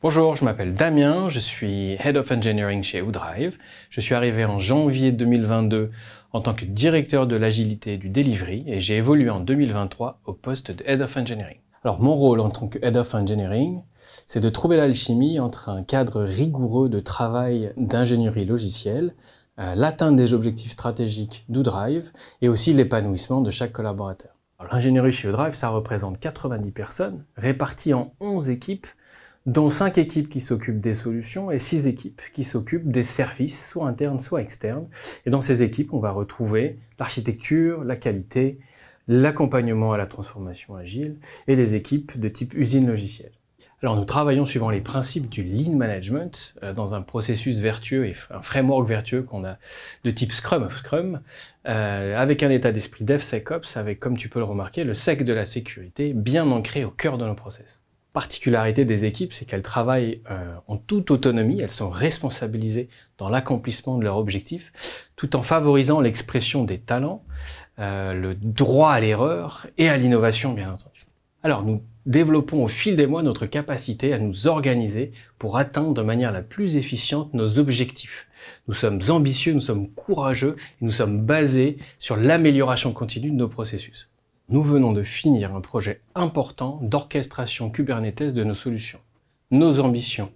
Bonjour, je m'appelle Damien, je suis Head of Engineering chez Udrive. Je suis arrivé en janvier 2022 en tant que directeur de l'agilité du delivery et j'ai évolué en 2023 au poste de Head of Engineering. Alors mon rôle en tant que Head of Engineering, c'est de trouver l'alchimie entre un cadre rigoureux de travail d'ingénierie logicielle, euh, l'atteinte des objectifs stratégiques d'Oudrive et aussi l'épanouissement de chaque collaborateur. L'ingénierie chez Udrive, ça représente 90 personnes réparties en 11 équipes dont cinq équipes qui s'occupent des solutions et six équipes qui s'occupent des services, soit internes, soit externes. Et dans ces équipes, on va retrouver l'architecture, la qualité, l'accompagnement à la transformation agile et les équipes de type usine logicielle. Alors nous travaillons suivant les principes du lean management euh, dans un processus vertueux et un framework vertueux qu'on a de type Scrum, Scrum euh, avec un état d'esprit DevSecOps, avec comme tu peux le remarquer le sec de la sécurité bien ancré au cœur de nos process particularité des équipes, c'est qu'elles travaillent euh, en toute autonomie, elles sont responsabilisées dans l'accomplissement de leurs objectifs, tout en favorisant l'expression des talents, euh, le droit à l'erreur et à l'innovation, bien entendu. Alors, nous développons au fil des mois notre capacité à nous organiser pour atteindre de manière la plus efficiente nos objectifs. Nous sommes ambitieux, nous sommes courageux, et nous sommes basés sur l'amélioration continue de nos processus. Nous venons de finir un projet important d'orchestration Kubernetes de nos solutions. Nos ambitions,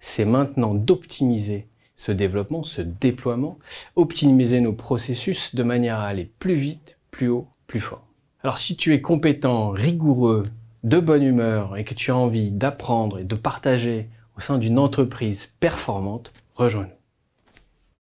c'est maintenant d'optimiser ce développement, ce déploiement, optimiser nos processus de manière à aller plus vite, plus haut, plus fort. Alors si tu es compétent, rigoureux, de bonne humeur et que tu as envie d'apprendre et de partager au sein d'une entreprise performante, rejoins-nous.